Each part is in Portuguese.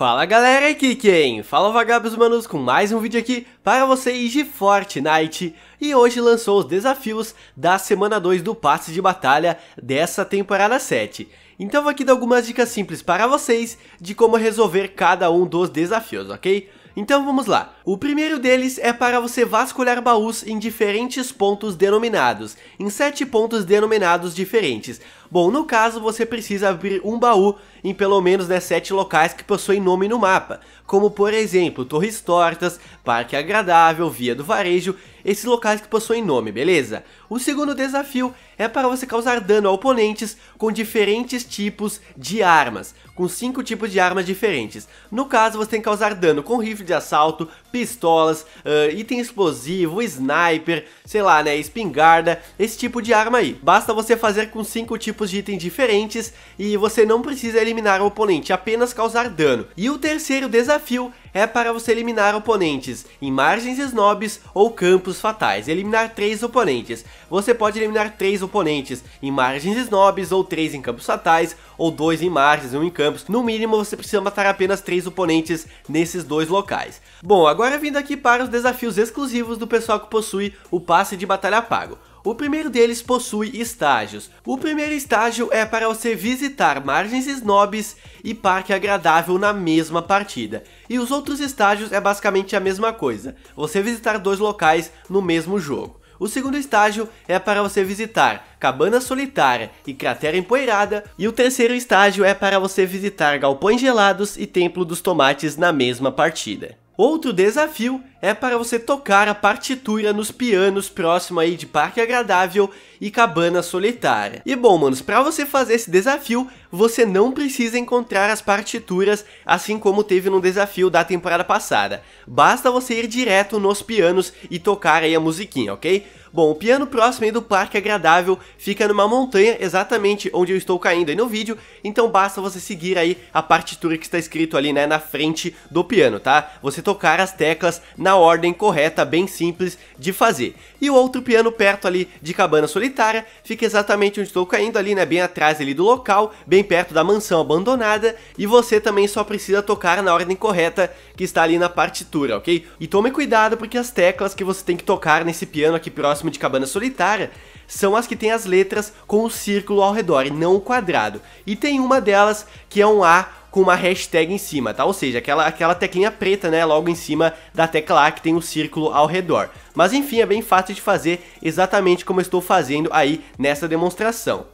Fala galera, aqui quem? Fala vagabos manos com mais um vídeo aqui para vocês de Fortnite E hoje lançou os desafios da semana 2 do passe de batalha dessa temporada 7 Então vou aqui dar algumas dicas simples para vocês de como resolver cada um dos desafios, ok? Então vamos lá. O primeiro deles é para você vasculhar baús em diferentes pontos denominados, em sete pontos denominados diferentes. Bom, no caso você precisa abrir um baú em pelo menos 17 né, locais que possuem nome no mapa, como por exemplo Torres Tortas, Parque Agradável, Via do Varejo, esses locais que possuem nome, beleza? O segundo desafio é para você causar dano a oponentes com diferentes tipos de armas, com 5 tipos de armas diferentes. No caso você tem que causar dano com rifle de assalto, pistolas, uh, item explosivo, sniper, sei lá né, espingarda, esse tipo de arma aí. Basta você fazer com 5 tipos tipos de itens diferentes e você não precisa eliminar o oponente, apenas causar dano. E o terceiro desafio é para você eliminar oponentes em margens snobs ou campos fatais. Eliminar três oponentes. Você pode eliminar três oponentes em margens snobs ou três em campos fatais ou dois em margens, e um em campos. No mínimo você precisa matar apenas três oponentes nesses dois locais. Bom, agora vindo aqui para os desafios exclusivos do pessoal que possui o passe de batalha pago. O primeiro deles possui estágios. O primeiro estágio é para você visitar margens snobs e parque agradável na mesma partida. E os outros estágios é basicamente a mesma coisa, você visitar dois locais no mesmo jogo. O segundo estágio é para você visitar Cabana Solitária e Cratera Empoeirada. E o terceiro estágio é para você visitar Galpões Gelados e Templo dos Tomates na mesma partida. Outro desafio é para você tocar a partitura nos pianos próximo aí de Parque Agradável e Cabana Solitária. E bom, manos, para você fazer esse desafio, você não precisa encontrar as partituras assim como teve no desafio da temporada passada. Basta você ir direto nos pianos e tocar aí a musiquinha, ok? Bom, o piano próximo aí do Parque Agradável fica numa montanha exatamente onde eu estou caindo aí no vídeo, então basta você seguir aí a partitura que está escrito ali, né, na frente do piano, tá? Você tocar as teclas na ordem correta, bem simples de fazer. E o outro piano perto ali de Cabana Solitária fica exatamente onde estou caindo ali, né, bem atrás ali do local, bem perto da mansão abandonada, e você também só precisa tocar na ordem correta que está ali na partitura, ok? E tome cuidado porque as teclas que você tem que tocar nesse piano aqui próximo próximo de Cabana Solitária são as que têm as letras com o um círculo ao redor e não o um quadrado. E tem uma delas que é um A com uma hashtag em cima, tá? Ou seja, aquela, aquela teclinha preta, né? Logo em cima da tecla A que tem um círculo ao redor. Mas enfim, é bem fácil de fazer exatamente como eu estou fazendo aí nessa demonstração.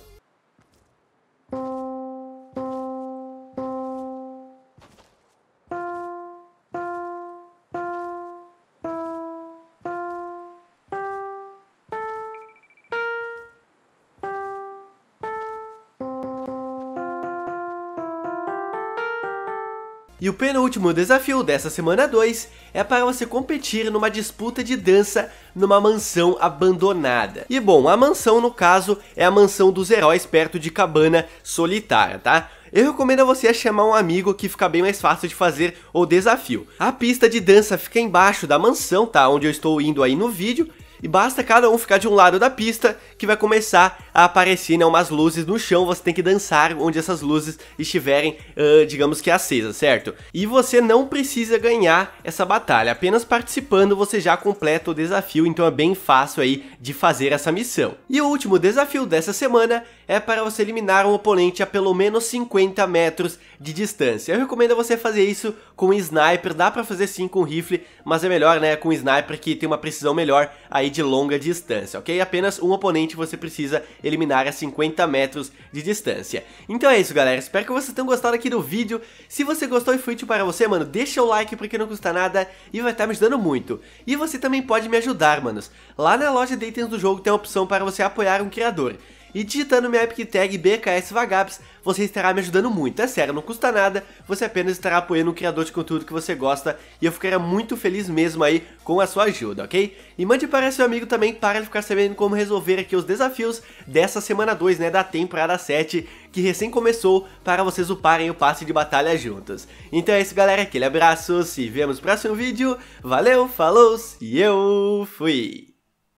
E o penúltimo desafio dessa semana 2 é para você competir numa disputa de dança numa mansão abandonada. E bom, a mansão no caso é a mansão dos heróis perto de Cabana Solitária, tá? Eu recomendo a você chamar um amigo que fica bem mais fácil de fazer o desafio. A pista de dança fica embaixo da mansão, tá? Onde eu estou indo aí no vídeo e basta cada um ficar de um lado da pista que vai começar a aparecer né, umas luzes no chão. Você tem que dançar onde essas luzes estiverem, uh, digamos que acesas, certo? E você não precisa ganhar essa batalha. Apenas participando você já completa o desafio. Então é bem fácil aí de fazer essa missão. E o último desafio dessa semana é para você eliminar um oponente a pelo menos 50 metros de distância. Eu recomendo você fazer isso com um sniper, dá para fazer sim com um rifle, mas é melhor né, com um sniper que tem uma precisão melhor aí de longa distância, ok? Apenas um oponente você precisa eliminar a 50 metros de distância. Então é isso galera, espero que vocês tenham gostado aqui do vídeo, se você gostou e foi útil para você, mano, deixa o like porque não custa nada e vai estar tá me ajudando muito. E você também pode me ajudar, manos. Lá na loja de itens do jogo tem a opção para você apoiar um criador e digitando minha Epic Tag BKS Vagabs, você estará me ajudando muito. É sério, não custa nada, você apenas estará apoiando um criador de conteúdo que você gosta e eu ficaria muito feliz mesmo aí com a sua ajuda, ok? E mande para seu amigo também para ele ficar sabendo como resolver aqui os desafios dessa semana 2, né, da temporada 7, que recém começou para vocês uparem o passe de batalha juntos. Então é isso galera, aquele abraço, se vemos no próximo vídeo, valeu, falou e eu fui!